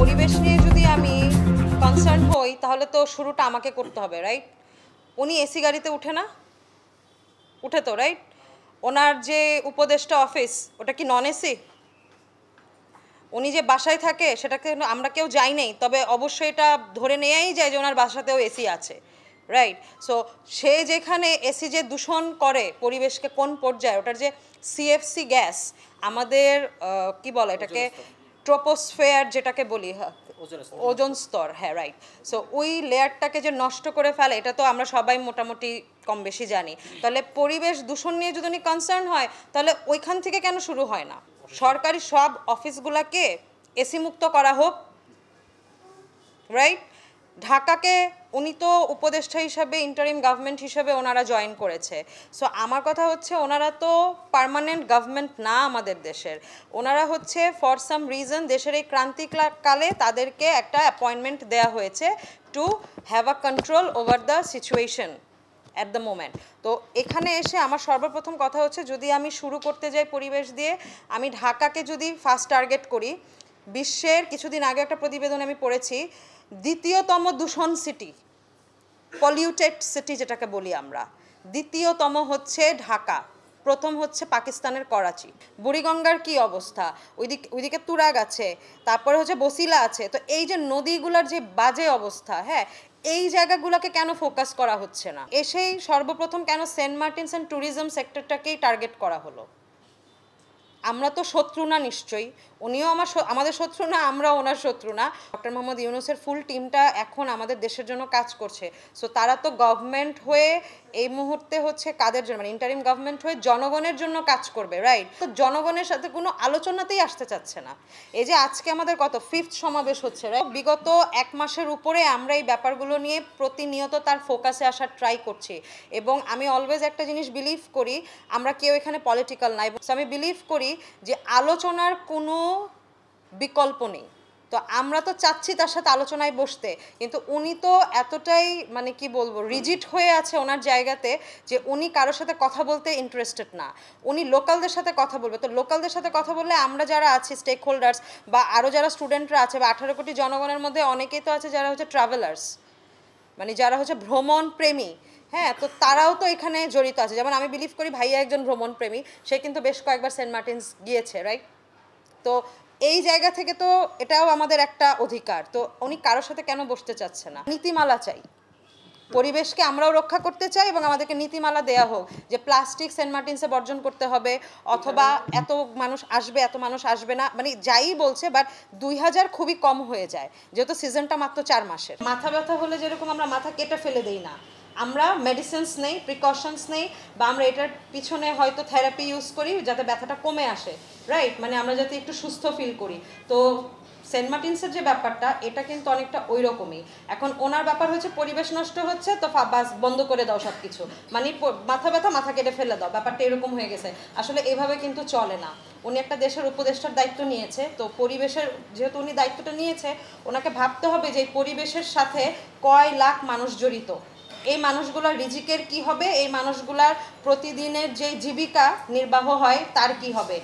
পরিবেশ নিয়ে যদি আমি কনসার্ন হই তাহলে তো শুরুটা আমাকে করতে হবে রাইট উনি এসি গাড়িতে উঠে না উঠে তো রাইট ওনার যে উপদেষ্টা অফিস ওটা কি নন এসি উনি যে বাসায় থাকে সেটাকে আমরা কেউ যাই নাই তবে অবশ্যই এটা ধরে নেওয়াই যায় যে ওনার বাসাতেও এসি আছে রাইট সো সে যেখানে এসি যে দূষণ করে পরিবেশকে কোন পর্যায়ে ওটার যে সিএফসি গ্যাস আমাদের কি বলে এটাকে ট্রোপোস্ফেয়ার যেটাকে বলি হ্যাঁ ওজন স্তর হ্যাঁ রাইট সো ওই লেয়ারটাকে যে নষ্ট করে ফেলে এটা তো আমরা সবাই মোটামুটি কম বেশি জানি তাহলে পরিবেশ দূষণ নিয়ে যদি কনসার্ন হয় তাহলে ওইখান থেকে কেন শুরু হয় না সরকারি সব অফিসগুলোকে এসি মুক্ত করা হোক রাইট ঢাকাকে উনি তো উপদেষ্টা হিসাবে ইন্টারিম গভর্নমেন্ট হিসাবে ওনারা জয়েন করেছে সো আমার কথা হচ্ছে ওনারা তো পারমানেন্ট গভর্নমেন্ট না আমাদের দেশের ওনারা হচ্ছে ফর সাম রিজন দেশের এই ক্রান্তিকালে তাদেরকে একটা অ্যাপয়েন্টমেন্ট দেয়া হয়েছে to have a control over the situation at the moment তো এখানে এসে আমার সর্বপ্রথম কথা হচ্ছে যদি আমি শুরু করতে যাই পরিবেশ দিয়ে আমি ঢাকাকে যদি ফার্স্ট টার্গেট করি বিশ্বের কিছুদিন আগে একটা প্রতিবেদন আমি পড়েছি দ্বিতীয়তম দূষণ সিটি পলিউটেড সিটি যেটাকে বলি আমরা দ্বিতীয়তম হচ্ছে ঢাকা প্রথম হচ্ছে পাকিস্তানের করাচি বুড়িগঙ্গার কি অবস্থা ওইদিকে ওইদিকে তুরাগ আছে তারপরে হচ্ছে বসিলা আছে তো এই যে নদীগুলার যে বাজে অবস্থা হ্যাঁ এই জায়গাগুলোকে কেন ফোকাস করা হচ্ছে না এসেই সর্বপ্রথম কেন সেন্ট মার্টিনস অ্যান্ড ট্যুরিজম সেক্টরটাকেই টার্গেট করা হলো আমরা তো শত্রু না নিশ্চয়ই উনিও আমার আমাদের শত্রু না আমরা ওনার শত্রু না ডক্টর মোহাম্মদ ইউনুসের ফুল টিমটা এখন আমাদের দেশের জন্য কাজ করছে সো তারা তো গভর্নমেন্ট হয়ে এই মুহূর্তে হচ্ছে কাদের জন্য মানে ইন্টারিম গভর্নমেন্ট হয়ে জনগণের জন্য কাজ করবে রাইট তো জনগণের সাথে কোনো আলোচনাতেই আসতে চাচ্ছে না এই যে আজকে আমাদের কত ফিফথ সমাবেশ হচ্ছে রাইট বিগত এক মাসের উপরে আমরা এই ব্যাপারগুলো নিয়ে প্রতিনিয়ত তার ফোকাসে আসার ট্রাই করছি এবং আমি অলওয়েজ একটা জিনিস বিলিভ করি আমরা কেউ এখানে পলিটিক্যাল নাই আমি বিলিভ করি যে আলোচনার কোনো বিকল্প নেই তো আমরা তো চাচ্ছি তার সাথে আলোচনায় বসতে কিন্তু উনি তো এতটাই মানে কি বলবো রিজিট হয়ে আছে ওনার জায়গাতে যে উনি কারোর সাথে কথা বলতে ইন্টারেস্টেড না উনি লোকালদের সাথে কথা বলবে তো লোকালদের সাথে কথা বললে আমরা যারা আছি স্টেক হোল্ডার্স বা আরও যারা স্টুডেন্টরা আছে বা আঠারো কোটি জনগণের মধ্যে অনেকেই তো আছে যারা হচ্ছে ট্রাভেলার্স মানে যারা হচ্ছে ভ্রমণ প্রেমী হ্যাঁ তো তারাও তো এখানে জড়িত আছে যেমন আমি বিলিভ করি ভাইয়া একজন ভ্রমণ প্রেমী সে কিন্তু বেশ কয়েকবার সেন্ট মার্টিনস গিয়েছে রাইট তো এই জায়গা থেকে তো এটাও আমাদের একটা অধিকার তো উনি কারোর সাথে কেন বসতে চাচ্ছে না নীতিমালা চাই পরিবেশকে আমরাও রক্ষা করতে চাই এবং আমাদেরকে নীতিমালা দেয়া হোক যে প্লাস্টিক সেন্ট মার্টিনসে বর্জন করতে হবে অথবা এত মানুষ আসবে এত মানুষ আসবে না মানে যাই বলছে বাট দুই হাজার খুবই কম হয়ে যায় যেহেতু সিজনটা মাত্র চার মাসের মাথা ব্যথা হলে যেরকম আমরা মাথা কেটে ফেলে দেই না আমরা মেডিসিনস নেই প্রিকশনস নেই বা আমরা এটার পিছনে হয়তো থেরাপি ইউজ করি যাতে ব্যথাটা কমে আসে রাইট মানে আমরা যাতে একটু সুস্থ ফিল করি তো সেন্ট মার্টিনসের যে ব্যাপারটা এটা কিন্তু অনেকটা ওই রকমই এখন ওনার ব্যাপার হচ্ছে পরিবেশ নষ্ট হচ্ছে তো বাস বন্ধ করে দাও সব কিছু মানে মাথা ব্যথা মাথা কেটে ফেলে দাও ব্যাপারটা এরকম হয়ে গেছে আসলে এভাবে কিন্তু চলে না উনি একটা দেশের উপদেষ্টার দায়িত্ব নিয়েছে তো পরিবেশের যেহেতু উনি দায়িত্বটা নিয়েছে ওনাকে ভাবতে হবে যে পরিবেশের সাথে কয় লাখ মানুষ জড়িত এই মানুষগুলোর রিজিকের কি হবে এই মানুষগুলার প্রতিদিনের যে জীবিকা নির্বাহ হয় তার কি হবে